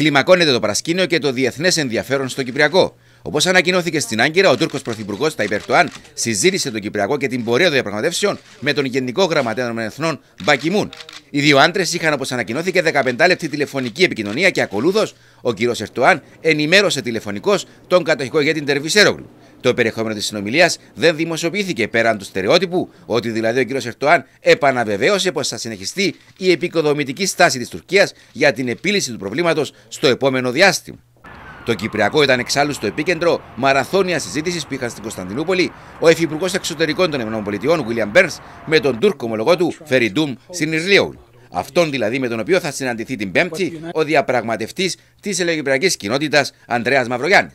Κλιμακώνεται το παρασκήνιο και το διεθνές ενδιαφέρον στο Κυπριακό. Όπως ανακοινώθηκε στην Άγκυρα, ο Τούρκος Πρωθυπουργός Ταϊπ Ερτοάν συζήτησε το Κυπριακό και την πορεία των διαπραγματεύσεων με τον Γενικό Γραμματέα των Εθνών Μπακιμούν. Οι δύο άντρες είχαν, όπως ανακοινώθηκε, 15 λεπτή τηλεφωνική επικοινωνία και ακολούθως ο κ. Ερτοάν ενημέρωσε τηλεφωνικώς τον κατοχικό ηγέτη Τερβισέρογλου. Το περιεχόμενο της συνομιλίας δεν δημοσιοποιήθηκε πέραν του στερεότυπου, ότι δηλαδή ο κ. Ερτοάν επαναβεβαίωσε πως θα συνεχιστεί η επικοδομητική στάση της Τουρκίας για την επίλυση του προβλήματος στο επόμενο διάστημα. Το Κυπριακό ήταν εξάλλου στο επίκεντρο μαραθώνια συζήτησης που είχαν στην Κωνσταντινούπολη ο Υφυπουργός Εξωτερικών των ΗΠΑ, William Burns, με τον Τούρκο ομολογό του Φεριντούμ Ιρλίου. Αυτόν δηλαδή με τον οποίο θα συναντηθεί την Πέμπτη ο διαπραγματευτής της Ελληνικής Κοινότητας Ανδρέας Μαυρογιάννης.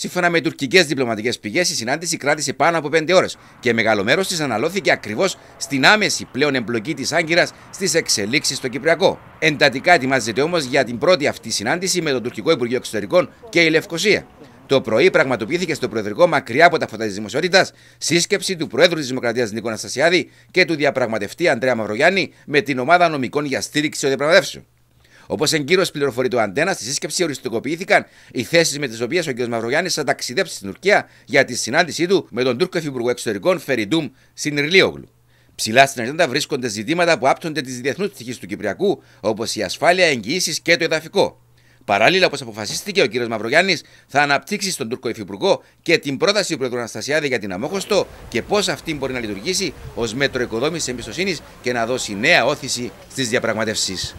Σύμφωνα με τουρκικές διπλωματικές πηγές, η συνάντηση κράτησε πάνω από 5 ώρες και μεγάλο μέρος της αναλώθηκε ακριβώς στην άμεση πλέον εμπλοκή της Άγκυρας στις εξελίξεις στο Κυπριακό. Εντατικά ετοιμάζεται όμως για την πρώτη αυτή συνάντηση με τον τουρκικό Υπουργείο Εξωτερικών και η Λευκοσία. Το πρωί πραγματοποιήθηκε στο Προεδρικό, μακριά από τα φώτα της δημοσιότητας, σύσκεψη του Προέδρου της Δημοκρατίας Νίκο Αναστασιάδη και του διαπραγματευτή Αντρέα Μαυρογιάννη με την ομάδα νομικών για στήριξη των διαπραγματεύσεων. Όπως εν κύριο πληροφορεί του Αντένα, στη σύσκεψη οριστικοποιήθηκαν οι θέσεις με τις οποίες ο κ. Μαυρογιάννης θα ταξιδέψει στην Τουρκία για τη συνάντησή του με τον Τούρκο Υφυπουργό Εξωτερικών Φεριντούμ Σινιρλίογλου. Ψηλά στην ατζέντα βρίσκονται ζητήματα που άπτονται της διεθνούς τυχή του Κυπριακού, όπως η ασφάλεια, εγγυήσεις και το εδαφικό. Παράλληλα, όπως αποφασίστηκε, ο κ. Μαυρογιάννης θα αναπτύξει στον Τούρκο Υφυπουργό και την πρόταση του Πρόεδρου Αναστασιάδη για την Αμόχωστο και πώς αυτή μπορεί να λειτουργήσει ως μέτρο οικοδόμησης εμπιστοσύνης και να δώσει νέα όθηση στις διαπραγματεύσεις.